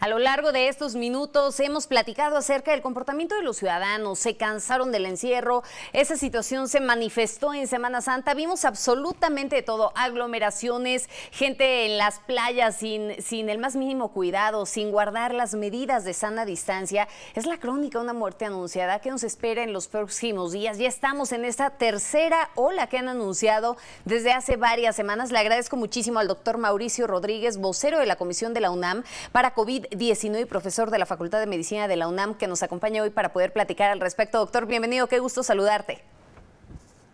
A lo largo de estos minutos hemos platicado acerca del comportamiento de los ciudadanos. Se cansaron del encierro. Esa situación se manifestó en Semana Santa. Vimos absolutamente todo. Aglomeraciones, gente en las playas sin, sin el más mínimo cuidado, sin guardar las medidas de sana distancia. Es la crónica, una muerte anunciada que nos espera en los próximos días. Ya estamos en esta tercera ola que han anunciado desde hace varias semanas. Le agradezco muchísimo al doctor Mauricio Rodríguez, vocero de la Comisión de la UNAM para COVID 19 y profesor de la Facultad de Medicina de la UNAM que nos acompaña hoy para poder platicar al respecto. Doctor, bienvenido, qué gusto saludarte.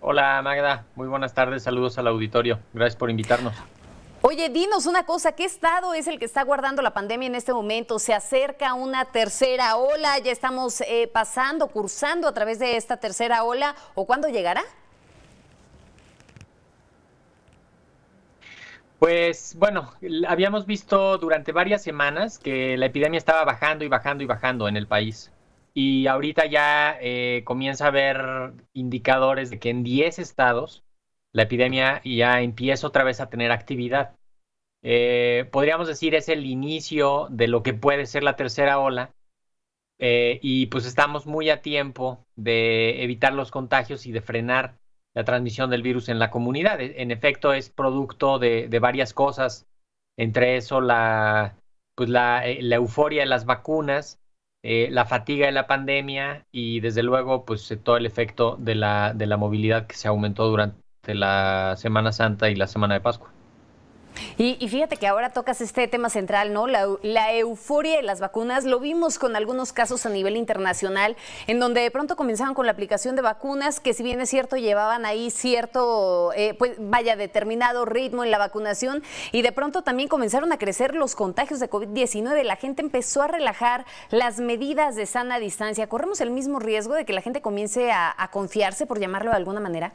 Hola Magda, muy buenas tardes, saludos al auditorio, gracias por invitarnos. Oye, dinos una cosa, ¿qué estado es el que está guardando la pandemia en este momento? ¿Se acerca una tercera ola? ¿Ya estamos eh, pasando, cursando a través de esta tercera ola? ¿O cuándo llegará? Pues bueno, habíamos visto durante varias semanas que la epidemia estaba bajando y bajando y bajando en el país. Y ahorita ya eh, comienza a haber indicadores de que en 10 estados la epidemia ya empieza otra vez a tener actividad. Eh, podríamos decir es el inicio de lo que puede ser la tercera ola. Eh, y pues estamos muy a tiempo de evitar los contagios y de frenar la transmisión del virus en la comunidad. E, en efecto, es producto de, varias cosas, entre eso la, pues la, eh, euforia de las vacunas, eh, la fatiga de la pandemia y desde luego pues eh, todo el efecto de la, de la movilidad que se aumentó durante la Semana Santa y la Semana de Pascua. Y, fíjate que ahora tocas este tema central, ¿no? La, euforia de las vacunas. Lo vimos con algunos casos a nivel internacional, en donde de pronto comenzaban con la aplicación de vacunas, que si bien es cierto, llevaban ahí cierto, eh, pues vaya, determinado ritmo en la vacunación. Y de pronto también comenzaron a crecer los contagios de COVID-19. La gente empezó a relajar las medidas de sana distancia. ¿Corremos el mismo riesgo de que la gente comience a confiarse, por llamarlo de alguna manera?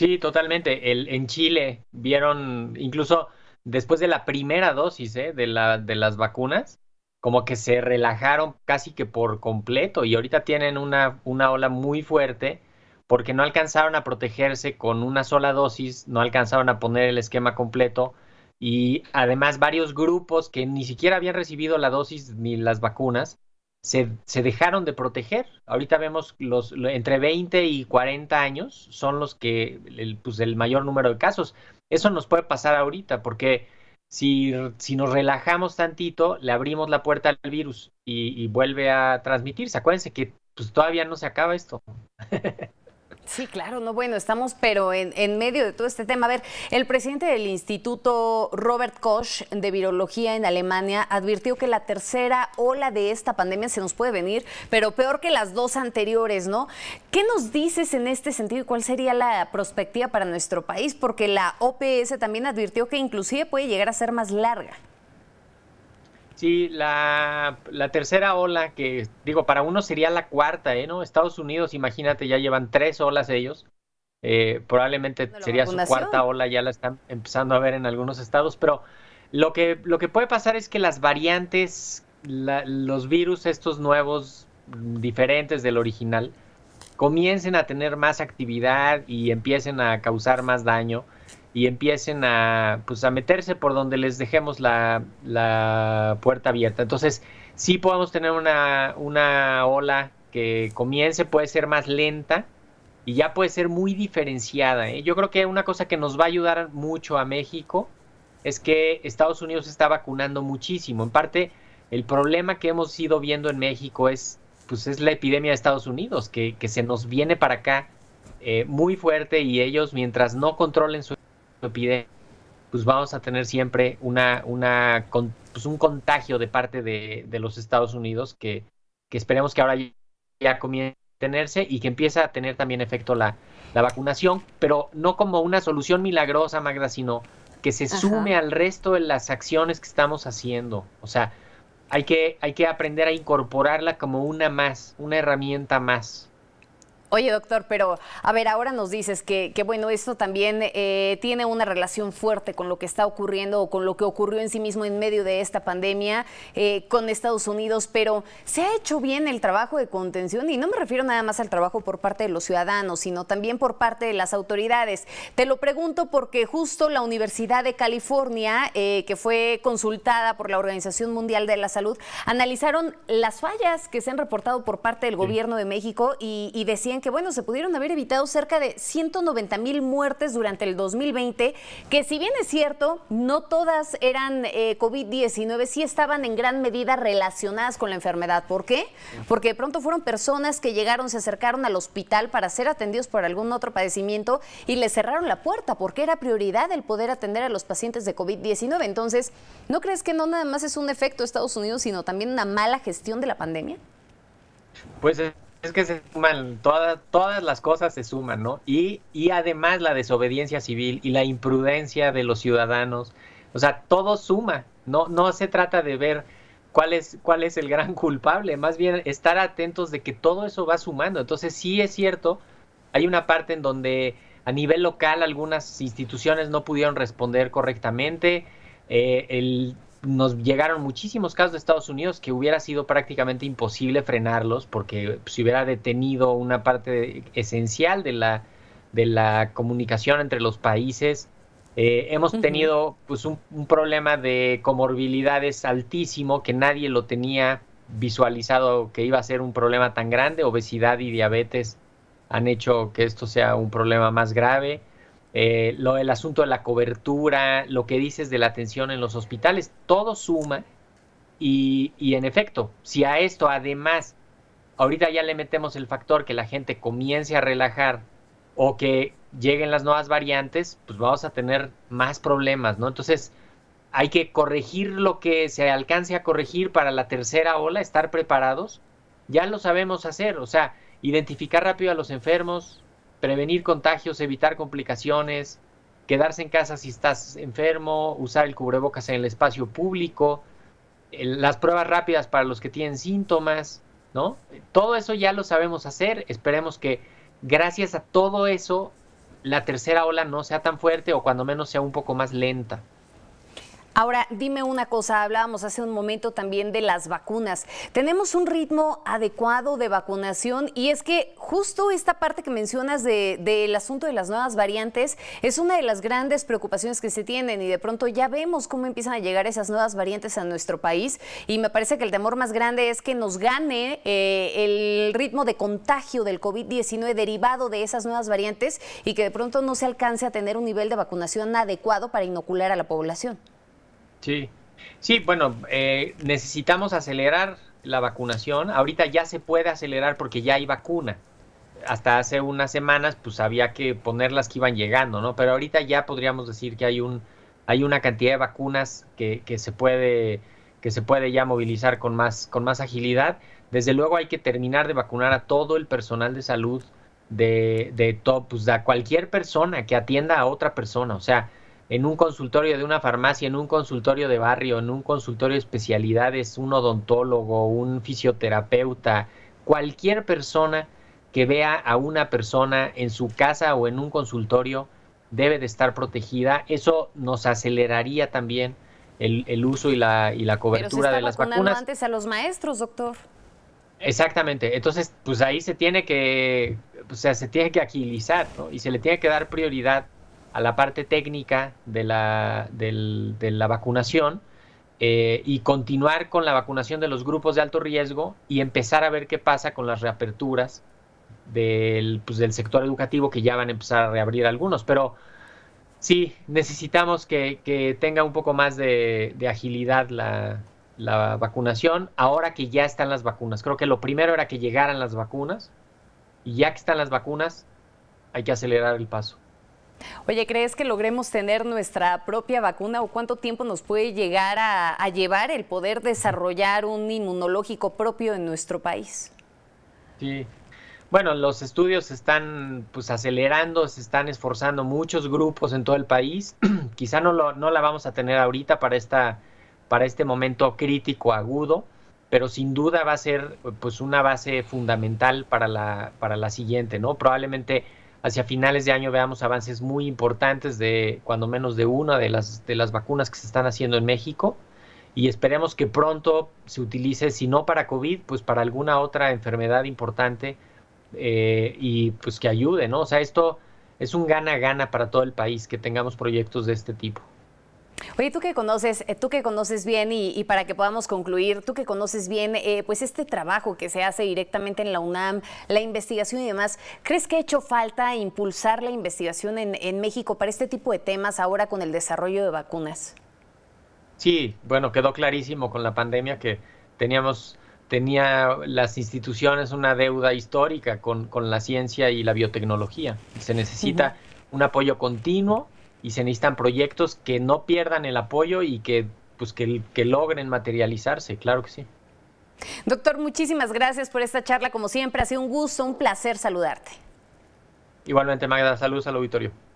Sí, totalmente. El, en Chile vieron, incluso después de la primera dosis ¿eh? de, la, de las vacunas, como que se relajaron casi que por completo y ahorita tienen una, una ola muy fuerte porque no alcanzaron a protegerse con una sola dosis, no alcanzaron a poner el esquema completo y además varios grupos que ni siquiera habían recibido la dosis ni las vacunas se, se, dejaron de proteger. Ahorita vemos los entre 20 y 40 años son los que, el, pues el mayor número de casos. Eso nos puede pasar ahorita porque si, nos relajamos tantito, le abrimos la puerta al virus y, y vuelve a transmitirse. Acuérdense que pues, todavía no se acaba esto. Sí, claro, no, bueno, estamos, pero en, en, medio de todo este tema. A ver, el presidente del Instituto Robert Koch de Virología en Alemania advirtió que la tercera ola de esta pandemia se nos puede venir, pero peor que las dos anteriores, ¿no? ¿Qué nos dices en este sentido y cuál sería la prospectiva para nuestro país? Porque la OPS también advirtió que inclusive puede llegar a ser más larga. Sí, la, tercera ola, que digo, para uno sería la cuarta, ¿eh? ¿No? Estados Unidos, imagínate, ya llevan tres olas ellos. Eh, probablemente sería su cuarta ola, ya la están empezando a ver en algunos estados, pero lo que, lo que puede pasar es que las variantes, los virus estos nuevos, diferentes del original, comiencen a tener más actividad y empiecen a causar más daño y empiecen a, pues, a meterse por donde les dejemos la, puerta abierta. Entonces, sí podemos tener una, ola que comience, puede ser más lenta y ya puede ser muy diferenciada. ¿eh? Yo creo que una cosa que nos va a ayudar mucho a México es que Estados Unidos está vacunando muchísimo. En parte, el problema que hemos ido viendo en México es, pues, es la epidemia de Estados Unidos, que, que se nos viene para acá eh, muy fuerte y ellos, mientras no controlen su pide pues vamos a tener siempre una, una pues un contagio de parte de, los Estados Unidos que, esperemos que ahora ya comience a tenerse y que empiece a tener también efecto la, la vacunación, pero no como una solución milagrosa, Magda, sino que se sume al resto de las acciones que estamos haciendo. O sea, hay que, hay que aprender a incorporarla como una más, una herramienta más. Oye, doctor, pero a ver, ahora nos dices que, bueno, esto también eh, tiene una relación fuerte con lo que está ocurriendo o con lo que ocurrió en sí mismo en medio de esta pandemia eh, con Estados Unidos, pero ¿se ha hecho bien el trabajo de contención? Y no me refiero nada más al trabajo por parte de los ciudadanos, sino también por parte de las autoridades. Te lo pregunto porque justo la Universidad de California, eh, que fue consultada por la Organización Mundial de la Salud, analizaron las fallas que se han reportado por parte del gobierno de México y, y decían que, bueno, se pudieron haber evitado cerca de 190 mil muertes durante el 2020, que si bien es cierto, no todas eran eh, COVID-19, sí estaban en gran medida relacionadas con la enfermedad. ¿Por qué? Porque de pronto fueron personas que llegaron, se acercaron al hospital para ser atendidos por algún otro padecimiento y le cerraron la puerta porque era prioridad el poder atender a los pacientes de COVID-19. Entonces, ¿no crees que no nada más es un efecto de Estados Unidos, sino también una mala gestión de la pandemia? Pues eh, es que se suman, todas, todas las cosas se suman, ¿no? Y, y además la desobediencia civil y la imprudencia de los ciudadanos, o sea, todo suma, no, no se trata de ver cuál es, cuál es el gran culpable, más bien estar atentos de que todo eso va sumando. Entonces sí es cierto, hay una parte en donde a nivel local algunas instituciones no pudieron responder correctamente, eh, el nos llegaron muchísimos casos de Estados Unidos que hubiera sido prácticamente imposible frenarlos porque se hubiera detenido una parte esencial de la, comunicación entre los países. Eh, hemos tenido pues, un, problema de comorbilidades altísimo que nadie lo tenía visualizado que iba a ser un problema tan grande. Obesidad y diabetes han hecho que esto sea un problema más grave. Eh, lo, el asunto de la cobertura, lo que dices de la atención en los hospitales, todo suma. Y, y en efecto, si a esto además, ahorita ya le metemos el factor que la gente comience a relajar o que lleguen las nuevas variantes, pues vamos a tener más problemas, ¿no? Entonces, hay que corregir lo que se alcance a corregir para la tercera ola, estar preparados. Ya lo sabemos hacer, o sea, identificar rápido a los enfermos, prevenir contagios, evitar complicaciones, quedarse en casa si estás enfermo, usar el cubrebocas en el espacio público, las pruebas rápidas para los que tienen síntomas, ¿no? Todo eso ya lo sabemos hacer. Esperemos que gracias a todo eso la tercera ola no sea tan fuerte o cuando menos sea un poco más lenta. Ahora, dime una cosa, hablábamos hace un momento también de las vacunas. ¿Tenemos un ritmo adecuado de vacunación? Y es que justo esta parte que mencionas del asunto de las nuevas variantes es una de las grandes preocupaciones que se tienen y de pronto ya vemos cómo empiezan a llegar esas nuevas variantes a nuestro país y me parece que el temor más grande es que nos gane eh, el ritmo de contagio del COVID-19 derivado de esas nuevas variantes y que de pronto no se alcance a tener un nivel de vacunación adecuado para inocular a la población. Sí, sí, bueno, eh, necesitamos acelerar la vacunación. Ahorita ya se puede acelerar porque ya hay vacuna. Hasta hace unas semanas, pues había que ponerlas que iban llegando, ¿no? Pero ahorita ya podríamos decir que hay un hay una cantidad de vacunas que, que se puede que se puede ya movilizar con más con más agilidad. Desde luego hay que terminar de vacunar a todo el personal de salud de, de todo, pues, a cualquier persona que atienda a otra persona. O sea, en un consultorio de una farmacia, en un consultorio de barrio, en un consultorio de especialidades, un odontólogo, un fisioterapeuta, cualquier persona que vea a una persona en su casa o en un consultorio debe de estar protegida. Eso nos aceleraría también el, uso y la, y la cobertura de las vacunas. antes a los maestros, doctor. Exactamente. Entonces, pues ahí se tiene que, o sea, se tiene que agilizar ¿no? y se le tiene que dar prioridad a la parte técnica de la, de la vacunación eh, y continuar con la vacunación de los grupos de alto riesgo y empezar a ver qué pasa con las reaperturas del, pues, del sector educativo que ya van a empezar a reabrir algunos. Pero sí, necesitamos que, tenga un poco más de, de agilidad la, la vacunación, ahora que ya están las vacunas. Creo que lo primero era que llegaran las vacunas y ya que están las vacunas, hay que acelerar el paso. Oye, ¿crees que logremos tener nuestra propia vacuna o cuánto tiempo nos puede llegar a, llevar el poder desarrollar un inmunológico propio en nuestro país? Sí, bueno, los estudios se están pues acelerando, se están esforzando muchos grupos en todo el país. Quizá no, la vamos a tener ahorita para, esta, para este momento crítico agudo, pero sin duda va a ser pues una base fundamental para la, para la siguiente, ¿no? Probablemente hacia finales de año veamos avances muy importantes de cuando menos de una de las, de las vacunas que se están haciendo en México y esperemos que pronto se utilice, si no para COVID, pues para alguna otra enfermedad importante eh, y pues que ayude, ¿no? O sea, esto es un gana-gana para todo el país que tengamos proyectos de este tipo. Oye, tú que conoces, eh, tú que conoces bien y, para que podamos concluir, tú que conoces bien, eh, pues este trabajo que se hace directamente en la UNAM, la investigación y demás, ¿crees que ha hecho falta impulsar la investigación en, México para este tipo de temas ahora con el desarrollo de vacunas? Sí, bueno, quedó clarísimo con la pandemia que teníamos tenía las instituciones una deuda histórica con, la ciencia y la biotecnología. Se necesita un apoyo continuo y se necesitan proyectos que no pierdan el apoyo y que, pues, que, logren materializarse, claro que sí. Doctor, muchísimas gracias por esta charla, como siempre, ha sido un gusto, un placer saludarte. Igualmente, Magda, saludos al auditorio.